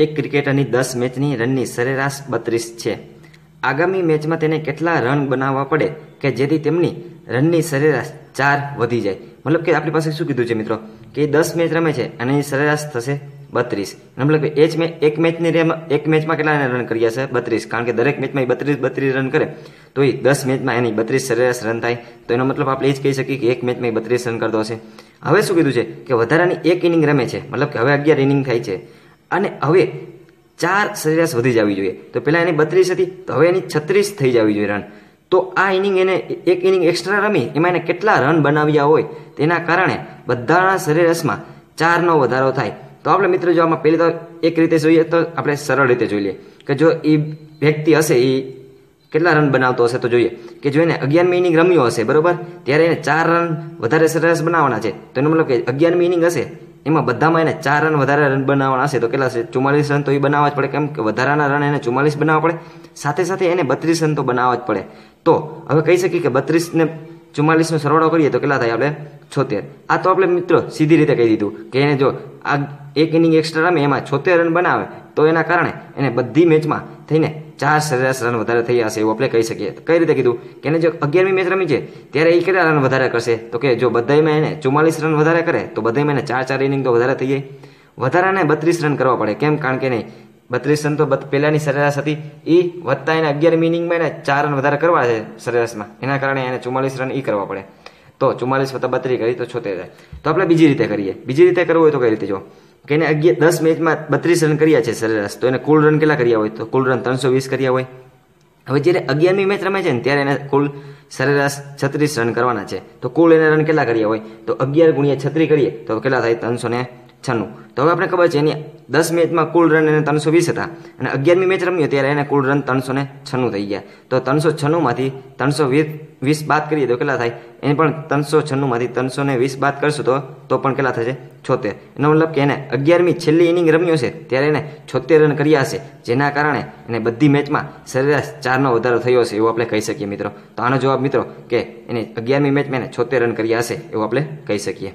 એક ક્રિકેટરની દસ મેચની રનની સરેરાશ બત્રીસ છે આગામી મેચમાં તેને કેટલા રન બનાવવા પડે કે જેથી તેમની રનની સરેરાશ ચાર વધી જાય મતલબ કે આપણી પાસે શું કીધું છે મિત્રો કે દસ મેચ રમે છે અને એની સરેરાશ થશે બત્રીસ મતલબ કે જ મેચ એક મેચની રેમ એક મેચમાં કેટલા રન કરી હશે બત્રીસ કારણ કે દરેક મેચમાં એ બત્રીસ બત્રીસ રન કરે તો એ દસ મેચમાં એની બત્રીસ સરેરાશ રન થાય તો એનો મતલબ આપણે એ જ કહી શકીએ કે એક મેચમાં એ બત્રીસ રન કરતો હશે હવે શું કીધું છે કે વધારાની એક ઇનિંગ રમે છે મતલબ કે હવે અગિયાર ઇનિંગ થાય છે અને હવે ચાર સરેરાશ વધી જવી જોઈએ તો પહેલાં એની બત્રીસ હતી તો હવે એની છત્રીસ થઈ જવી જોઈએ રન તો આ ઇનિંગ એને એક ઇનિંગ એક્સ્ટ્રા રમી એમાં એને કેટલા રન બનાવ્યા હોય તેના કારણે બધાના સરેરાશમાં ચારનો વધારો થાય તો આપણે મિત્રો જો આમાં પહેલી તો એક રીતે જોઈએ તો આપણે સરળ રીતે જોઈ લઈએ કે જો એ વ્યક્તિ હશે એ કેટલા રન બનાવતો હશે તો જોઈએ કે જો એને અગિયારમી ઇનિંગ રમ્યો હશે બરોબર ત્યારે એને ચાર રન વધારે સરસ બનાવવાના છે તો એનો મતલબ કે અગિયારમી ઇનિંગ હશે એમાં બધામાં એને ચાર રન વધારે રન બનાવવાના હશે તો કેટલા છે ચુમ્માલીસ રન તો એ બનાવવા જ પડે કેમ કે વધારાના રન એને ચુમ્માલીસ બનાવવા પડે સાથે સાથે એને બત્રીસ રન તો બનાવવા જ પડે તો હવે કહી શકીએ કે બત્રીસને ચુમ્માલીસનો સરવાળો કરીએ તો કેટલા થાય આપણે છોતેર આ તો આપણે મિત્ર સીધી રીતે કહી દીધું કે એને જો આ એક ઇનિંગ એક્સ્ટ્રા રમે એમાં છોતેર રન બનાવે તો એના કારણે એને બધી મેચમાં થઈને ચાર સરેરાશ રન વધારે થઈ હશે એવું આપણે કહી શકીએ કઈ રીતે કીધું કે એને જો અગિયારમી મેચ રમી છે ત્યારે એ કેટલા રન વધારે કરશે તો કે જો બધામાં એને ચુમ્માલીસ રન વધારે કરે તો બધાયમાં એને ચાર ચાર ઇનિંગ તો વધારે થઈ જાય વધારાને બત્રીસ રન કરવા પડે કેમ કારણ કે નહીં બત્રીસ રન તો પહેલાંની સરેરાશ હતી એ વધતા એને અગિયાર ઇનિંગમાં એને ચાર રન વધારે કરવા છે સરેરાશમાં એના કારણે એને ચુમ્માલીસ રન એ કરવા પડે તો ચુમ્માલીસ વત્તા બત્રીસ કરી તો છોતેર જાય તો આપણે બીજી રીતે કરીએ બીજી રીતે કરવું હોય તો કઈ રીતે જો કે એને અગિયાર દસ મેચમાં બત્રીસ રન કર્યા છે સરેરાશ તો એને કુલ રન કેટલા કર્યા હોય તો કુલ રન ત્રણસો વીસ કર્યા હોય હવે જ્યારે અગિયારમી મેચ રમે છે ને ત્યારે એને કુલ સરેરાશ છત્રીસ રન કરવાના છે તો કુલ એને રન કેટલા કર્યા હોય તો અગિયાર ગુણ્યા છત્રી કરીએ તો કેટલા થાય ત્રણસો ને છન્નું તો હવે આપણે ખબર છે એની દસ મેચમાં કુલ રન એને ત્રણસો વીસ હતા અને અગિયારમી મેચ રમી ત્યારે એને કુલ રન ત્રણસો ને છન્નું થઈ ગયા તો ત્રણસો છન્નુંમાંથી ત્રણસો વીસ વીસ બાદ કરીએ તો કેટલા થાય એને પણ ત્રણસો છન્નુંમાંથી ત્રણસો ને વીસ બાદ કરશું તો તો પણ કેટલા થશે છોતેર એનો મતલબ કે એને અગિયારમી છેલ્લી ઇનિંગ રમ્યો છે ત્યારે એને છોતેર રન કર્યા હશે જેના કારણે એને બધી મેચમાં સરેરાશ ચારનો વધારો થયો હશે એવું આપણે કહી શકીએ મિત્રો તો આનો જવાબ મિત્રો કે એને અગિયારમી મેચમાં એને છોતેર રન કર્યા હશે એવું આપણે કહી શકીએ